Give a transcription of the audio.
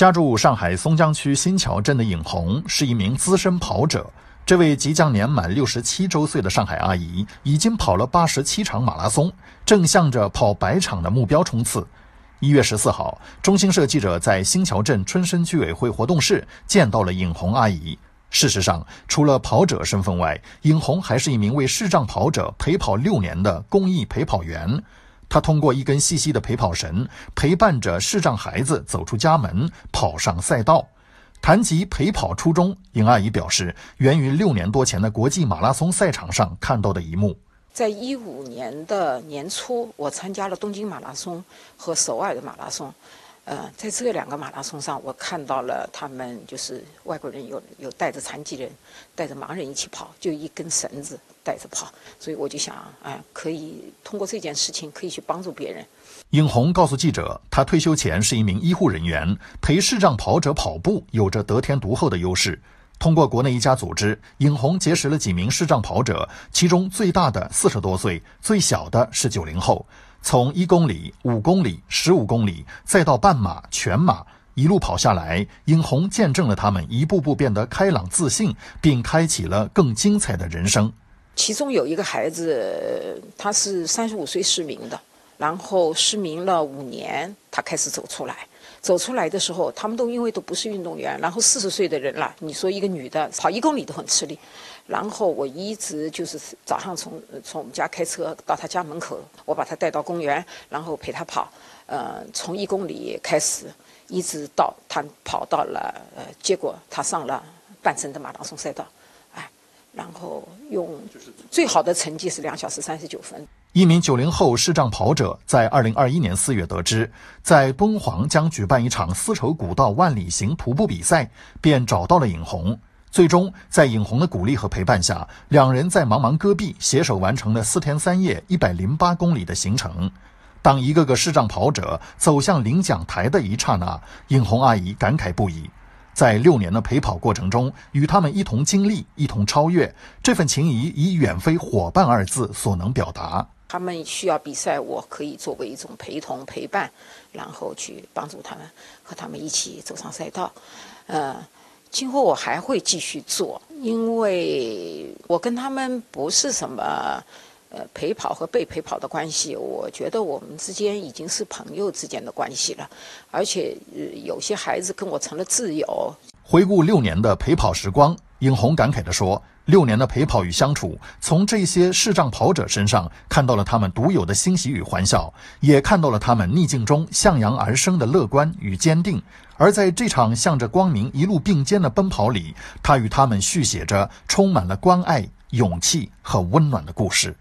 家住上海松江区新桥镇的尹红是一名资深跑者。这位即将年满六十七周岁的上海阿姨，已经跑了八十七场马拉松，正向着跑百场的目标冲刺。一月十四号，中新社记者在新桥镇春申居委会活动室见到了尹红阿姨。事实上，除了跑者身份外，尹红还是一名为视障跑者陪跑六年的公益陪跑员。他通过一根细细的陪跑绳陪伴着视障孩子走出家门，跑上赛道。谈及陪跑初衷，尹阿姨表示，源于六年多前的国际马拉松赛场上看到的一幕。在一五年的年初，我参加了东京马拉松和首尔的马拉松。呃，在这两个马拉松上，我看到了他们就是外国人，有有带着残疾人、带着盲人一起跑，就一根绳子带着跑，所以我就想，哎，可以通过这件事情，可以去帮助别人。尹红告诉记者，他退休前是一名医护人员，陪视障跑者跑步有着得天独厚的优势。通过国内一家组织，尹红结识了几名视障跑者，其中最大的四十多岁，最小的是九零后。从一公里、五公里、十五公里，再到半马、全马，一路跑下来，尹红见证了他们一步步变得开朗自信，并开启了更精彩的人生。其中有一个孩子，他是三十五岁失明的，然后失明了五年，他开始走出来。走出来的时候，他们都因为都不是运动员，然后四十岁的人了，你说一个女的跑一公里都很吃力。然后我一直就是早上从从我们家开车到她家门口，我把她带到公园，然后陪她跑，呃，从一公里开始，一直到她跑到了，呃，结果她上了半程的马拉松赛道，哎，然后用最好的成绩是两小时三十九分。一名九零后视障跑者在二零二一年四月得知，在敦煌将举办一场丝绸古道万里行徒步比赛，便找到了尹红。最终，在尹红的鼓励和陪伴下，两人在茫茫戈壁携手完成了四天三夜一百零八公里的行程。当一个个视障跑者走向领奖台的一刹那，尹红阿姨感慨不已。在六年的陪跑过程中，与他们一同经历、一同超越，这份情谊已远非“伙伴”二字所能表达。他们需要比赛，我可以作为一种陪同陪伴，然后去帮助他们，和他们一起走上赛道。呃，今后我还会继续做，因为我跟他们不是什么呃陪跑和被陪跑的关系，我觉得我们之间已经是朋友之间的关系了，而且有些孩子跟我成了挚友。回顾六年的陪跑时光。尹红感慨地说：“六年的陪跑与相处，从这些视障跑者身上看到了他们独有的欣喜与欢笑，也看到了他们逆境中向阳而生的乐观与坚定。而在这场向着光明一路并肩的奔跑里，他与他们续写着充满了关爱、勇气和温暖的故事。”